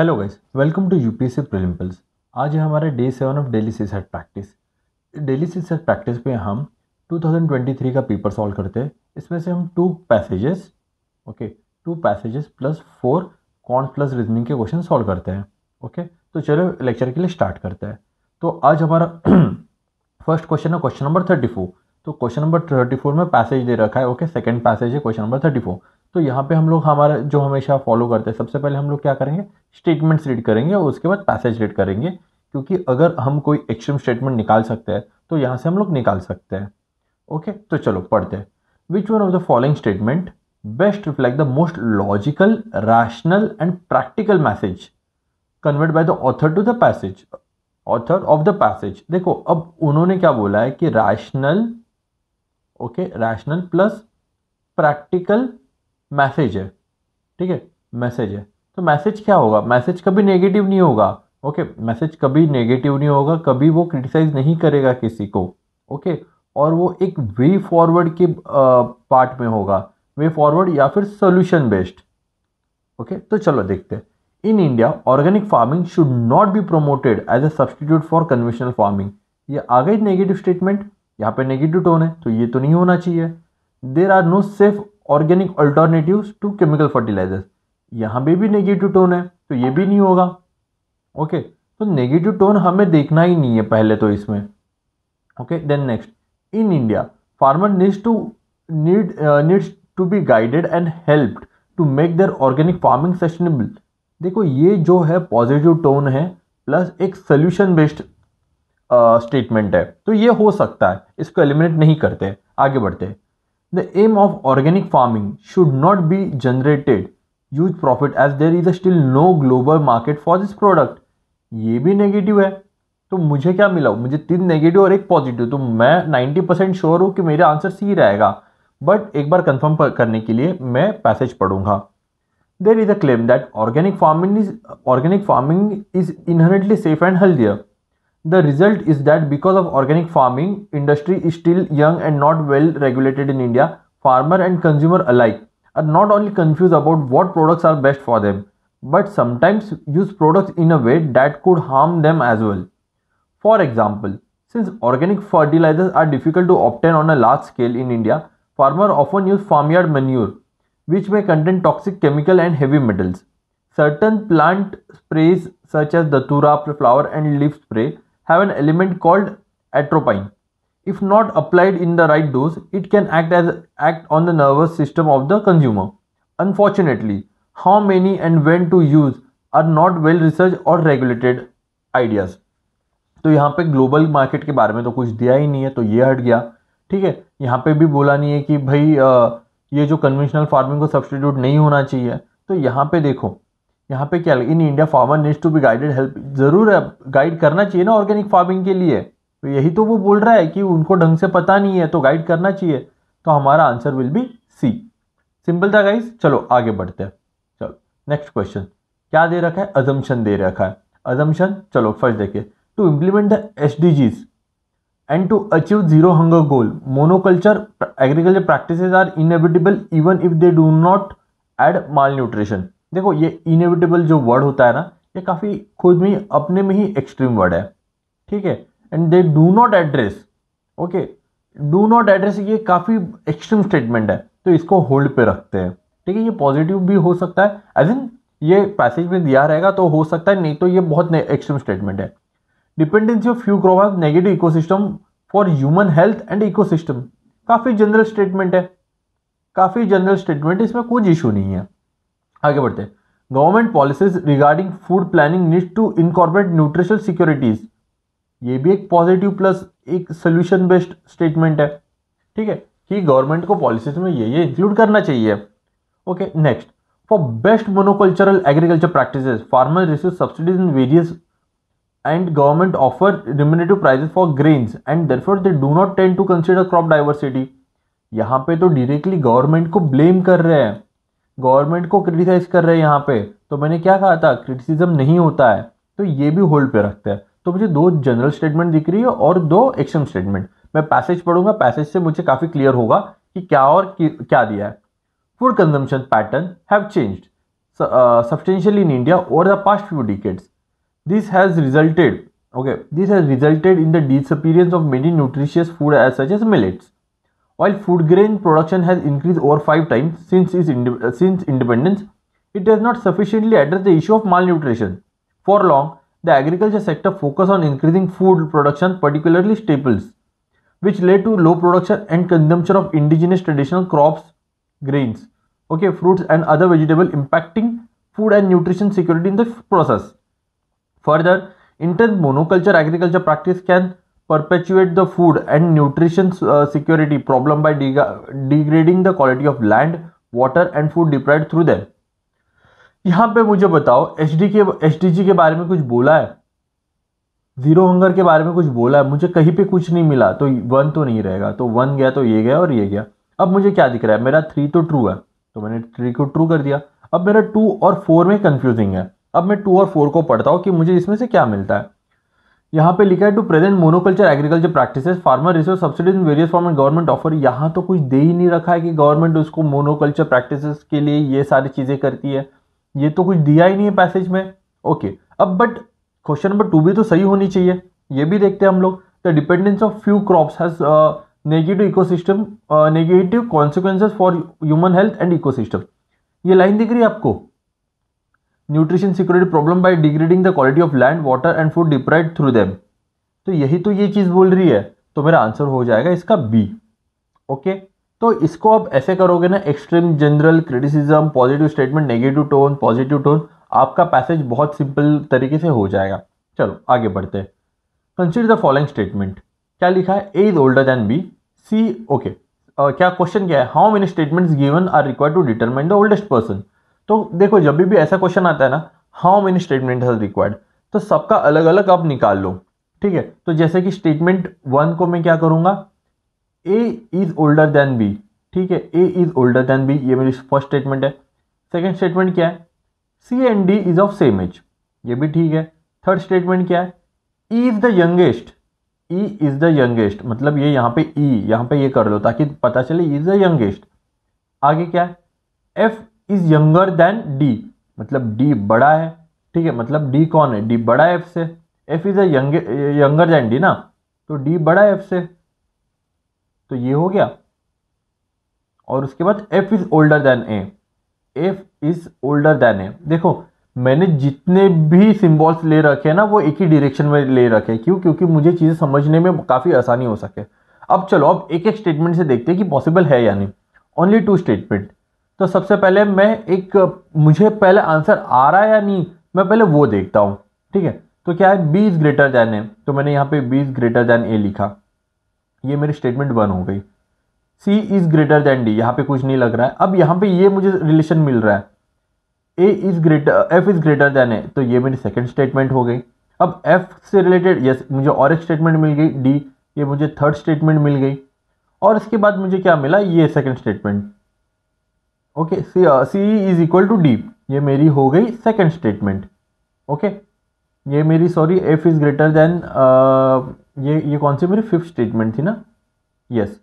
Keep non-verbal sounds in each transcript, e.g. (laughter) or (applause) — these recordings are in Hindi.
Hello guys welcome to U P S C prelims आज है हमारा day seven of daily CSAT practice daily CSAT practice पे हम 2023 का पेपर सॉल्व करते हैं इसमें से हम two passages okay two passages plus four con plus reasoning के क्वेश्चन सॉल्व करते हैं ओके तो चलो लेक्चर के लिए स्टार्ट करते हैं तो आज हमारा फर्स्ट (clears throat) क्वेश्चन है क्वेश्चन नंबर थर्टी तो क्वेश्चन नंबर थर्टी में पैसेज दे रखा है ओके सेकेंड पैसेज है क्वेश्चन नंबर थर्टी तो यहाँ पे हम लोग हमारा जो हमेशा फॉलो करते हैं सबसे पहले हम लोग क्या करेंगे स्टेटमेंट्स रीड करेंगे और उसके बाद पैसेज रीड करेंगे क्योंकि अगर हम कोई एक्सट्रीम स्टेटमेंट निकाल सकते हैं तो यहाँ से हम लोग निकाल सकते हैं ओके तो चलो पढ़ते हैं which one of the following statement best reflect the most logical rational and practical message conveyed by the author to the passage author of the passage देखो अब उन्होंने क्या बोला है कि rational okay rational plus practical message है ठीक है मैसेज है तो मैसेज क्या होगा मैसेज कभी नेगेटिव नहीं होगा ओके मैसेज कभी नेगेटिव नहीं होगा कभी वो क्रिटिसाइज नहीं करेगा किसी को ओके और वो एक वे फॉरवर्ड के पार्ट में होगा वे फॉरवर्ड या फिर सोल्यूशन बेस्ड ओके तो चलो देखते हैं in India organic farming should not be promoted as a substitute for conventional farming ये आ गई नेगेटिव स्टेटमेंट यहाँ पे नेगेटिव टोन है तो ये तो नहीं होना चाहिए there are no safe organic alternatives to chemical fertilisers यहाँ पर भी नेगेटिव टोन है तो ये भी नहीं होगा ओके तो नेगेटिव टोन हमें देखना ही नहीं है पहले तो इसमें okay then next in India farmer needs to need needs to be guided and helped to make their organic farming sustainable देखो ये जो है पॉजिटिव टोन है प्लस एक सोल्यूशन बेस्ड स्टेटमेंट है तो ये हो सकता है इसको एलिमिनेट नहीं करते आगे बढ़ते हैं aim of organic farming should not be generated huge profit as there is a still no global market for this product ये भी नेगेटिव है तो मुझे क्या मिला मुझे तीन नेगेटिव और एक पॉजिटिव तो मैं नाइन्टी परसेंट श्योर हूँ कि मेरा आंसर सी रहेगा बट एक बार कंफर्म करने के लिए मैं पैसेज पढ़ूंगा there is a claim that organic farming is organic farming is inherently safe and healthier The result is that because of organic farming, industry is still young and not well regulated in India. Farmer and consumer alike are not only confused about what products are best for them, but sometimes use products in a way that could harm them as well. For example, since organic fertilizers are difficult to obtain on a large scale in India, farmers often use farmyard manure, which may contain toxic chemical and heavy metals. Certain plant sprays such as datura flower and leaf spray have an element called atropine. If not applied in the right dose, it can act as act on the nervous system of the consumer. Unfortunately, how many and when to use are not well researched or regulated ideas. तो यहाँ पे ग्लोबल मार्केट के बारे में तो कुछ दिया ही नहीं है तो ये हट गया ठीक है यहाँ पे भी बोला नहीं है कि भाई आ, ये जो कन्वेंशनल फार्मिंग को सब्सटीट्यूट नहीं होना चाहिए तो यहाँ पे देखो यहाँ पे क्या in India farmer needs to be guided help ज़रूर गाइड करना चाहिए ना ऑर्गेनिक फार्मिंग के लिए तो यही तो वो बोल रहा है कि उनको ढंग से पता नहीं है तो गाइड करना चाहिए तो हमारा answer will be C simple था गाइज चलो आगे बढ़ते हैं चलो नेक्स्ट क्वेश्चन क्या दे रखा है अजम्पन दे रखा है अजम्पन चलो फर्स्ट देखिए to implement the S D Gs and to achieve zero hunger goal monoculture agriculture practice are inevitable even if they do not add malnutrition देखो ये इनेविटेबल जो वर्ड होता है ना ये काफ़ी खुद में अपने में ही एक्सट्रीम वर्ड है ठीक है and they do not address okay do not address ये काफ़ी एक्सट्रीम स्टेटमेंट है तो इसको होल्ड पे रखते हैं ठीक है ये पॉजिटिव भी हो सकता है एज इन ये पैसेज में दिया रहेगा तो हो सकता है नहीं तो ये बहुत एक्सट्रीम स्टेटमेंट है dependency of few crop negative ecosystem for human health and ecosystem काफ़ी जनरल स्टेटमेंट है काफ़ी जनरल स्टेटमेंट इसमें कुछ इशू नहीं है आगे बढ़ते हैं government policies regarding food planning need to incorporate nutritional securities ये भी एक पॉजिटिव प्लस एक सोल्यूशन बेस्ड स्टेटमेंट है ठीक है कि गवर्नमेंट को पॉलिसीज में ये ये इंक्लूड करना चाहिए okay next for best monocultural agriculture practices farmer receive subsidies in various and government offer remunerative prices for grains and therefore they do not tend to consider crop diversity यहाँ पे तो डायरेक्टली गवर्नमेंट को ब्लेम कर रहे हैं गवर्नमेंट को क्रिटिसाइज कर रहे हैं यहाँ पे तो मैंने क्या कहा था क्रिटिसिज्म नहीं होता है तो ये भी होल्ड पे रखते हैं तो मुझे दो जनरल स्टेटमेंट दिख रही है और दो एक्शन स्टेटमेंट मैं पैसेज पढ़ूंगा पैसेज से मुझे काफ़ी क्लियर होगा कि क्या और क्या दिया है food consumption pattern have changed substantially in India और the past few decades this has resulted okay this has resulted in the disappearance of many nutritious food as such as millets While food grain production has increased over 5 times since, its ind uh, since independence, it has not sufficiently addressed the issue of malnutrition. For long, the agriculture sector focused on increasing food production, particularly staples, which led to low production and consumption of indigenous traditional crops, grains, okay, fruits and other vegetables impacting food and nutrition security in the process. Further, intense monoculture agriculture practice can perpetuate the food and nutrition uh, security problem by deg- degrading the quality of land water and food derived through them यहाँ पे मुझे बताओ एच डी के एच के बारे में कुछ बोला है जीरो हंगर के बारे में कुछ बोला है मुझे कहीं पे कुछ नहीं मिला तो वन तो नहीं रहेगा तो वन गया तो ये गया और ये गया अब मुझे क्या दिख रहा है मेरा थ्री तो ट्रू है तो मैंने थ्री को ट्रू कर दिया अब मेरा टू और फोर में कन्फ्यूजिंग है अब मैं टू और फोर को पढ़ता हूँ कि मुझे इसमें से क्या मिलता है यहाँ पे लिखा है to present monoculture agriculture practices farmer resource subsidy in various form and government offer यहाँ तो कुछ दे ही नहीं रखा है कि गवर्नमेंट उसको मोनोकल्चर प्रैक्टिसेस के लिए ये सारी चीज़ें करती है ये तो कुछ दिया ही नहीं है पैसेज में ओके अब बट क्वेश्चन नंबर टू भी तो सही होनी चाहिए ये भी देखते हैं हम लोग the dependence of few crops has negative ecosystem negative consequences for human health and ecosystem ये लाइन दिख रही है आपको nutrition security problem by degrading the quality of land water and food derived through them तो यही तो ये चीज़ बोल रही है तो मेरा आंसर हो जाएगा इसका बी ओके तो इसको आप ऐसे करोगे ना extreme general criticism positive statement negative tone positive tone आपका पैसेज बहुत सिंपल तरीके से हो जाएगा चलो आगे बढ़ते हैं कंसिडर द फॉलोइंग स्टेटमेंट क्या लिखा है A is older than B C okay क्या क्वेश्चन क्या है how many statements given are required to determine the oldest person तो देखो जब भी ऐसा क्वेश्चन आता है ना how many statement has required तो सबका अलग अलग आप निकाल लो ठीक है तो जैसे कि स्टेटमेंट वन को मैं क्या करूंगा A is older than B ठीक है A is older than B ये मेरी फर्स्ट स्टेटमेंट है सेकेंड स्टेटमेंट क्या है C and D is of same age ये भी ठीक है थर्ड स्टेटमेंट क्या है E is the youngest E is the youngest मतलब ये यहाँ पे ई e, यहाँ पे ये कर लो ताकि पता चले ई इज़ द यंगेस्ट आगे क्या है F is younger than D मतलब डी बड़ा है ठीक है मतलब डी कौन है डी बड़ा एफ से F is younger than D ना तो डी बड़ा एफ से तो ये हो गया और उसके बाद F is older than A F is older than A देखो मैंने जितने भी सिंबल्स ले रखे हैं ना वो एक ही डिरेक्शन में ले रखे हैं क्यों क्योंकि मुझे चीज़ें समझने में काफ़ी आसानी हो सके अब चलो अब एक एक स्टेटमेंट से देखते हैं कि पॉसिबल है या नहीं ओनली टू स्टेटमेंट तो सबसे पहले मैं एक मुझे पहले आंसर आ रहा है या नहीं मैं पहले वो देखता हूँ ठीक है तो क्या है B is greater than A तो मैंने यहाँ पे B is greater than A लिखा ये मेरी स्टेटमेंट वन हो गई C is greater than D यहाँ पे कुछ नहीं लग रहा है अब यहाँ पे ये मुझे रिलेशन मिल रहा है A is greater F is greater than A तो ये मेरी सेकेंड स्टेटमेंट हो गई अब एफ से रिलेटेड यस मुझे और एक स्टेटमेंट मिल गई डी ये मुझे थर्ड स्टेटमेंट मिल गई और इसके बाद मुझे क्या मिला ये second statement okay C C is equal to D ये मेरी हो गई सेकेंड स्टेटमेंट ओके ये मेरी sorry F is greater than ये ये कौन सी मेरी फिफ्थ स्टेटमेंट थी ना यस yes.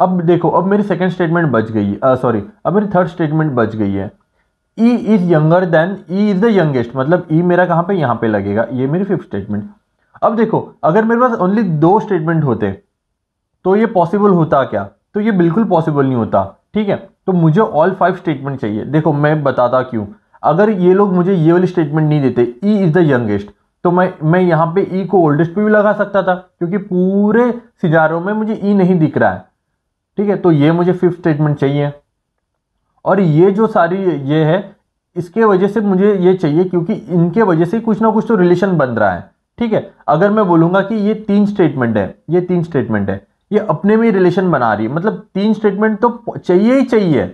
अब देखो अब मेरी सेकेंड स्टेटमेंट बच गई सॉरी uh, अब मेरी थर्ड स्टेटमेंट बच गई है E is younger than E is the youngest मतलब ई e मेरा कहाँ पे यहाँ पे लगेगा ये मेरी फिफ्थ स्टेटमेंट अब देखो अगर मेरे पास ओनली दो स्टेटमेंट होते तो ये पॉसिबल होता क्या तो ये बिल्कुल पॉसिबल नहीं होता ठीक है तो मुझे ऑल फाइव स्टेटमेंट चाहिए देखो मैं बताता क्यों अगर ये लोग मुझे ये वाली स्टेटमेंट नहीं देते ई इज़ द यंगेस्ट तो मैं मैं यहाँ पे ई e को ओल्डेस्ट पे भी लगा सकता था क्योंकि पूरे सिजारों में मुझे ई e नहीं दिख रहा है ठीक है तो ये मुझे फिफ्थ स्टेटमेंट चाहिए और ये जो सारी ये है इसके वजह से मुझे ये चाहिए क्योंकि इनके वजह से कुछ ना कुछ तो रिलेशन बन रहा है ठीक है अगर मैं बोलूँगा कि ये तीन स्टेटमेंट है ये तीन स्टेटमेंट है ये अपने में रिलेशन बना रही है मतलब तीन स्टेटमेंट तो चाहिए ही चाहिए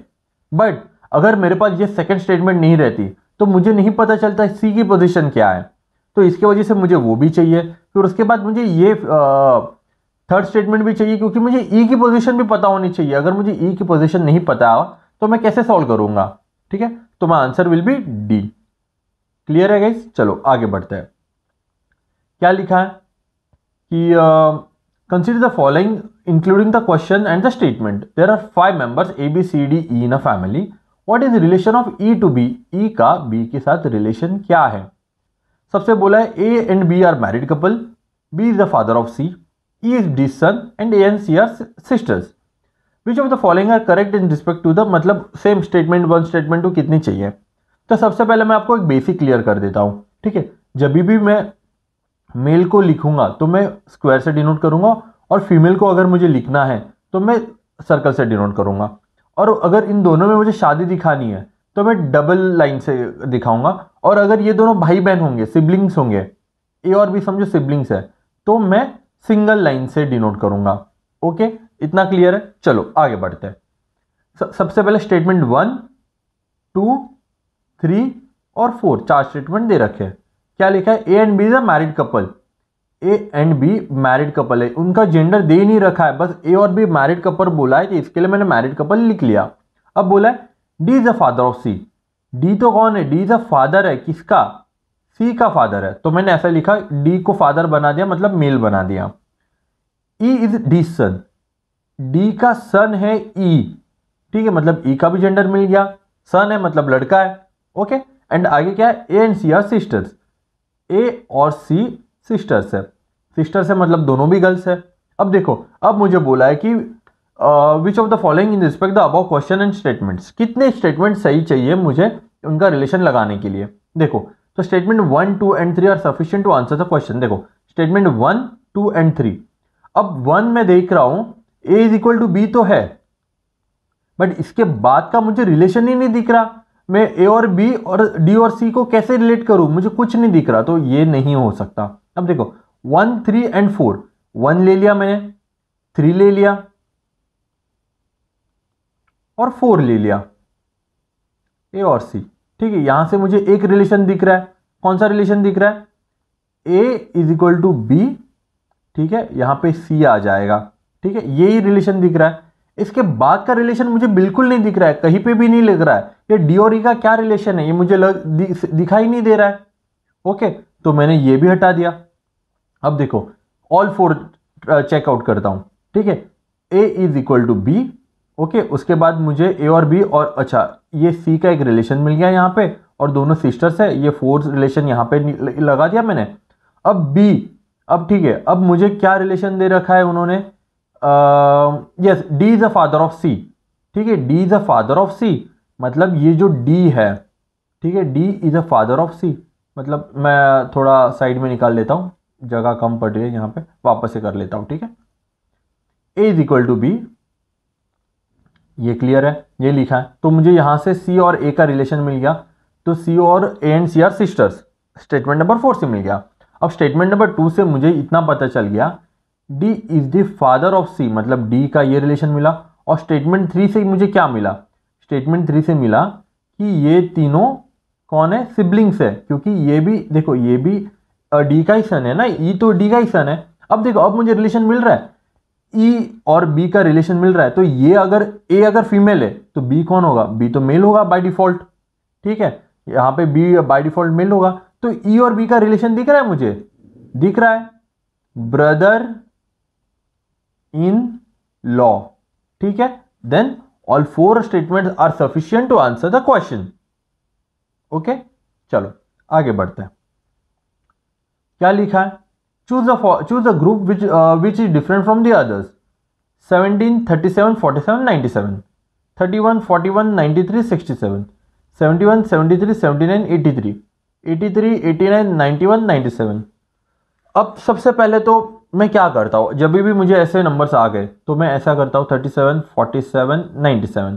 बट अगर मेरे पास ये सेकेंड स्टेटमेंट नहीं रहती तो मुझे नहीं पता चलता सी की पोजिशन क्या है तो इसके वजह से मुझे वो भी चाहिए फिर उसके बाद मुझे ये थर्ड स्टेटमेंट भी चाहिए क्योंकि मुझे ई e की पोजीशन भी पता होनी चाहिए अगर मुझे ई e की पोजीशन नहीं पता तो मैं कैसे सॉल्व करूंगा ठीक है तो my answer will be D clear है गई चलो आगे बढ़ते हैं क्या लिखा है कि ah, Consider the following, including the question and the statement. There are five members A, B, C, D, E in a family. What is the relation of E to B? E ka B ke sath relation kya hai sabse bola hai A and B are married couple. B is the father of C. E is D's son and A and C are sisters. Which of the following are correct in respect to the matlab same statement one statement two कितनी चाहिए तो सबसे पहले मैं आपको एक बेसिक क्लियर कर देता हूँ ठीक है जब bhi main मेल को लिखूंगा तो मैं स्क्वायर से डिनोट करूंगा और फीमेल को अगर मुझे लिखना है तो मैं सर्कल से डिनोट करूंगा और अगर इन दोनों में मुझे शादी दिखानी है तो मैं डबल लाइन से दिखाऊंगा और अगर ये दोनों भाई बहन होंगे सिबलिंग्स होंगे ए और भी समझो सिबलिंग्स है तो मैं सिंगल लाइन से डिनोट करूंगा ओके इतना क्लियर है चलो आगे बढ़ते हैं सबसे पहले स्टेटमेंट वन टू थ्री और फोर चार स्टेटमेंट दे रखे हैं क्या लिखा है A and B is a married couple A and B married couple है उनका जेंडर दे नहीं रखा है बस ए और बी मैरिड कपल बोला है तो इसके लिए मैंने मैरिड कपल लिख लिया अब बोला है D is a father of C D तो कौन है डी इज अ फादर है किसका सी का फादर है तो मैंने ऐसा लिखा डी को फादर बना दिया मतलब मेल बना दिया E is D son D का सन है ई e। ठीक है मतलब ई e का भी जेंडर मिल गया सन है मतलब लड़का है ओके एंड आगे क्या है A and C are sisters A और सी सिस्टर्स है सिस्टर्स है मतलब दोनों भी गर्ल्स है अब देखो अब मुझे बोला है कि which of the following in respect the अब क्वेश्चन एंड स्टेटमेंट्स कितने स्टेटमेंट सही चाहिए मुझे उनका रिलेशन लगाने के लिए देखो तो statement one two and three are sufficient to answer the question देखो statement one two and three अब वन में देख रहा हूँ A is equal to B तो है बट इसके बाद का मुझे रिलेशन ही नहीं दिख रहा मैं ए और बी और डी और सी को कैसे रिलेट करूं मुझे कुछ नहीं दिख रहा तो ये नहीं हो सकता अब देखो one three and four one ले लिया मैंने थ्री ले लिया और फोर ले लिया ए और सी ठीक है यहां से मुझे एक रिलेशन दिख रहा है कौन सा रिलेशन दिख रहा है A is equal to B ठीक है यहां पे सी आ जाएगा ठीक है यही रिलेशन दिख रहा है इसके बाद का रिलेशन मुझे बिल्कुल नहीं दिख रहा है कहीं पे भी नहीं लग रहा है ये डी और ई का क्या रिलेशन है ये मुझे लग दि, दिखाई नहीं दे रहा है ओके तो मैंने ये भी हटा दिया अब देखो ऑल फोर चेकआउट करता हूँ ठीक है A is equal to B okay उसके बाद मुझे ए और बी और अच्छा ये सी का एक रिलेशन मिल गया यहाँ पे और दोनों सिस्टर्स है ये फोर्थ रिलेशन यहाँ पे लगा दिया मैंने अब बी अब ठीक है अब मुझे क्या रिलेशन दे रखा है उन्होंने yes D is a father of C ठीक है D is a father of C मतलब ये जो डी है ठीक है D is a father of C मतलब मैं थोड़ा साइड में निकाल लेता हूँ जगह कम पड़ रही है यहाँ पे वापस से कर लेता हूँ ठीक है A is equal to B ये क्लियर है ये लिखा है तो मुझे यहाँ से सी और ए का रिलेशन मिल गया तो सी और A and C are sisters statement number four से मिल गया अब स्टेटमेंट नंबर टू से मुझे इतना पता चल गया D is the father of C मतलब डी का ये रिलेशन मिला और स्टेटमेंट थ्री से मुझे क्या मिला स्टेटमेंट थ्री से मिला कि ये तीनों कौन है सिबलिंग्स है क्योंकि ये भी देखो ये भी डी का ही सन है ना ई e तो डी का ही सन है अब देखो अब मुझे रिलेशन मिल रहा है ई e और बी का रिलेशन मिल रहा है तो ये अगर ए अगर फीमेल है तो बी कौन होगा बी तो मेल होगा बाय डिफॉल्ट ठीक है यहाँ पे बी बाय डिफॉल्ट मेल होगा तो ई e और बी का रिलेशन दिख रहा है मुझे दिख रहा है ब्रदर इन लॉ ठीक है then all four statement are sufficient to answer the question okay चलो आगे बढ़ते हैं क्या लिखा है choose a choose a group which which is different from the others 17, 37, 47, 97, 31, 41, 93, 67, 71, 73, 79, 83, 83, 89, 91, 97. अब सबसे पहले तो मैं क्या करता हूँ जब भी मुझे ऐसे नंबर्स आ गए तो मैं ऐसा करता हूँ thirty seven forty seven ninety seven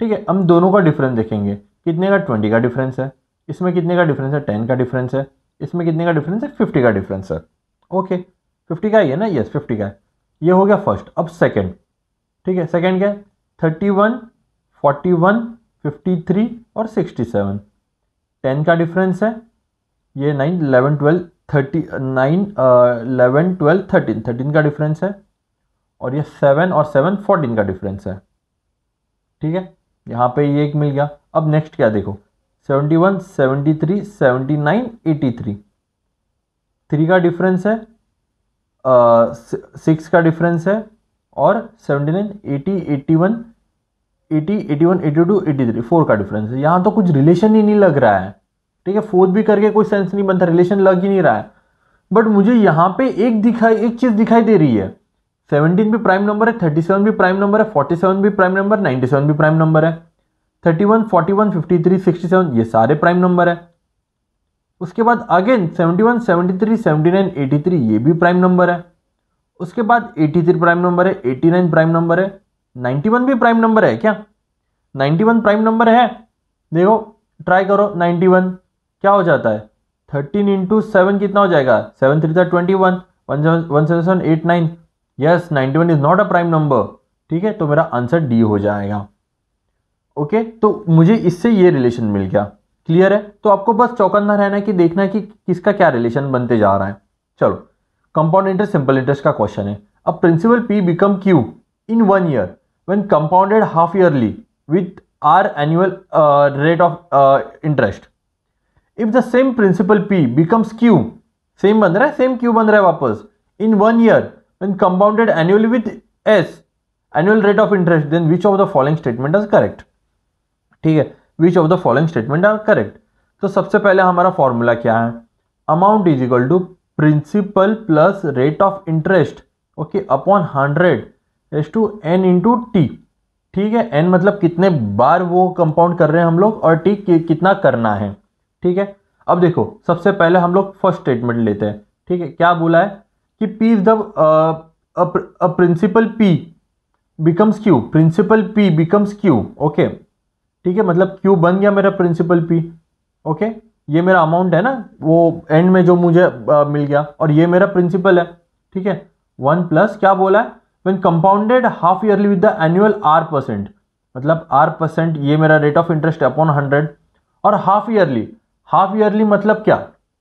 ठीक है हम दोनों का डिफरेंस देखेंगे कितने का ट्वेंटी का डिफरेंस है इसमें कितने का डिफरेंस है टेन का डिफरेंस है इसमें कितने का डिफरेंस है फिफ्टी का डिफरेंस है ओके फिफ्टी का ही है ना यस फिफ्टी का है ये हो गया फर्स्ट अब सेकेंड ठीक है सेकेंड क्या है thirty one forty one fifty three और सिक्सटी सेवन टेन का डिफरेंस है ये nine eleven twelve thirty nine eleven twelve thirteen thirteen का डिफरेंस है और ये सेवन और सेवन फोर्टीन का डिफरेंस है ठीक है यहाँ पे ये एक मिल गया अब नेक्स्ट क्या देखो seventy one seventy three seventy nine eighty three three का डिफरेंस है सिक्स uh, का डिफरेंस है और seventy nine eighty eighty one eighty eighty one eighty two eighty three four का डिफरेंस है यहाँ तो कुछ रिलेशन ही नहीं लग रहा है ठीक है फोर्थ भी करके कोई सेंस नहीं बनता रिलेशन लग ही नहीं रहा है बट मुझे यहाँ पे एक दिखाई एक चीज़ दिखाई दे रही है सेवनटीन भी प्राइम नंबर है थर्टी सेवन भी प्राइम नंबर है फोर्टी सेवन भी प्राइम नंबर नाइन्टी सेवन भी प्राइम नंबर है thirty one forty one fifty three sixty seven ये सारे प्राइम नंबर है उसके बाद again seventy one seventy three seventy nine eighty three ये भी प्राइम नंबर है उसके बाद एटी थ्री प्राइम नंबर है एटी नाइन प्राइम नंबर है नाइन्टी वन भी प्राइम नंबर है क्या नाइन्टी वन प्राइम नंबर है देखो ट्राई करो नाइन्टी वन क्या हो जाता है थर्टीन इंटू सेवन कितना हो जाएगा सेवन थ्री था twenty one one seven seven eight nine yes ninety one is not a prime number ठीक है तो मेरा आंसर डी हो जाएगा ओके okay? तो मुझे इससे ये रिलेशन मिल गया क्लियर है तो आपको बस चौकन्ना रहना है कि देखना है कि किसका क्या रिलेशन बनते जा रहा है चलो कंपाउंड इंटरेस्ट सिंपल इंटरेस्ट का क्वेश्चन है अब principal P become Q in one year when compounded half yearly with R annual rate of interest if the same principal P becomes Q same बन रहा है सेम क्यू बन रहा है वापस in one year in compounded annually with S annual rate of interest then which of the following statement are correct ठीक है which of the following statement are correct तो सबसे पहले हमारा फॉर्मूला क्या है amount is equal to principal plus rate of interest okay upon hundred S to N into T ठीक है एन मतलब कितने बार वो कंपाउंड कर रहे हैं हम लोग और टी कितना करना है ठीक है अब देखो सबसे पहले हम लोग फर्स्ट स्टेटमेंट लेते हैं ठीक है क्या बोला है कि P is the principal P becomes Q principal P becomes Q okay ठीक है मतलब क्यू बन गया मेरा प्रिंसिपल पी ओके ये मेरा अमाउंट है ना वो एंड में जो मुझे आ, uh, मिल गया और ये मेरा प्रिंसिपल है ठीक है वन प्लस क्या बोला है when compounded half yearly with the annual R percent मतलब आर परसेंट ये मेरा rate of interest upon hundred और हाफ ईयरली हाफ ईयरली मतलब क्या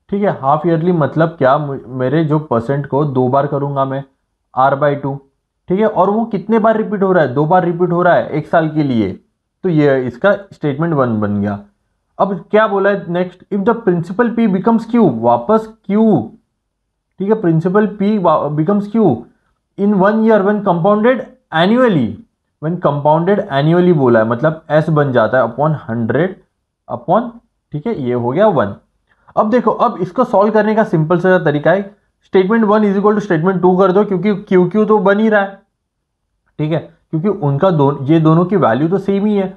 ठीक है हाफ ईयरली मतलब क्या मेरे जो परसेंट को दो बार करूँगा मैं आर बाई टू ठीक है और वो कितने बार रिपीट हो रहा है दो बार रिपीट हो रहा है एक साल के लिए तो ये इसका स्टेटमेंट वन बन गया अब क्या बोला है next if the principal P becomes Q वापस क्यू ठीक है principal P becomes Q in one year one compounded annually one compounded annually बोला है मतलब एस बन जाता है अपॉन हंड्रेड अपॉन ठीक है ये हो गया वन अब देखो अब इसको सॉल्व करने का सिंपल सा तरीका है statement one is equal to statement two कर दो क्योंकि क्यू क्यू तो बन ही रहा है ठीक है क्योंकि उनका दो ये दोनों की वैल्यू तो सेम ही है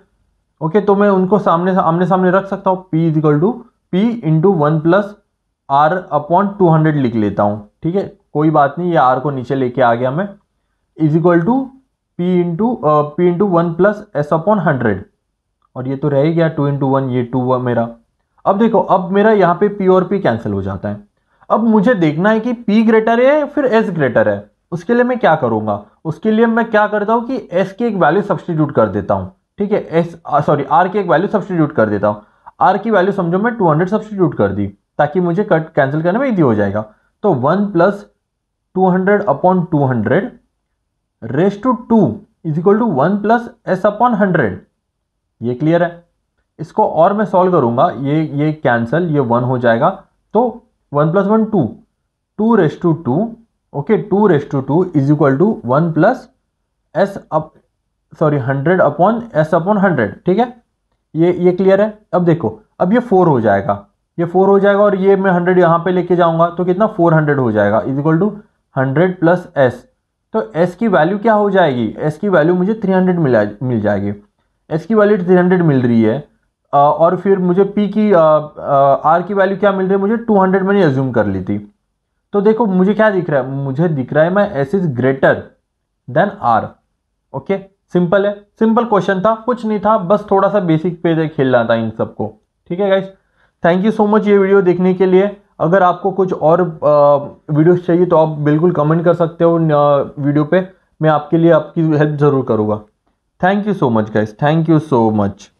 ओके तो मैं उनको सामने आमने सामने रख सकता हूँ P is equal to P into one plus R upon two hundred लिख लेता हूँ ठीक है कोई बात नहीं ये आर को नीचे लेके आ गया मैं is equal to P into P into one plus S upon hundred और ये तो रह गया टू इंटू वन ये टू हुआ मेरा अब देखो अब मेरा यहाँ पे पी और पी कैंसिल हो जाता है अब मुझे देखना है कि पी ग्रेटर है या फिर एस ग्रेटर है उसके लिए मैं क्या करूँगा उसके लिए मैं क्या करता हूँ कि एस की एक वैल्यू सब्सटीट्यूट कर देता हूँ ठीक है एस सॉरी आर की एक वैल्यू सब्सटीट्यूट कर देता हूँ आर की वैल्यू समझो मैं टू हंड्रेड सब्सटीट्यूट कर दी ताकि मुझे कट कैंसिल करने में इजी हो जाएगा तो one plus two hundred upon two hundred raise to two is equal to one plus S upon hundred ये क्लियर है इसको और मैं सॉल्व करूंगा ये ये कैंसल ये वन हो जाएगा तो one plus one two two raise to two okay two raise to two is equal to one plus S up sorry hundred upon S upon hundred ठीक है ये ये क्लियर है अब देखो अब ये फोर हो जाएगा ये फोर हो जाएगा और ये मैं हंड्रेड यहाँ पे लेके जाऊँगा तो कितना फोर हंड्रेड हो जाएगा is equal to hundred plus S तो एस की वैल्यू क्या हो जाएगी एस की वैल्यू मुझे थ्री हंड्रेड मिला मिल जाएगी एस की वैल्यू थ्री हंड्रेड मिल रही है और फिर मुझे पी की आर की वैल्यू क्या मिल रही है मुझे 200 मैंने एज्यूम कर ली थी तो देखो मुझे क्या दिख रहा है मुझे दिख रहा है मैं S is greater than R okay simple है सिंपल क्वेश्चन था कुछ नहीं था बस थोड़ा सा बेसिक पे खेलना था इन सबको ठीक है guys thank you so much ये वीडियो देखने के लिए अगर आपको कुछ और वीडियोस चाहिए तो आप बिल्कुल कमेंट कर सकते हो वीडियो पे मैं आपके लिए आपकी हेल्प ज़रूर करूँगा thank you so much guys thank you so much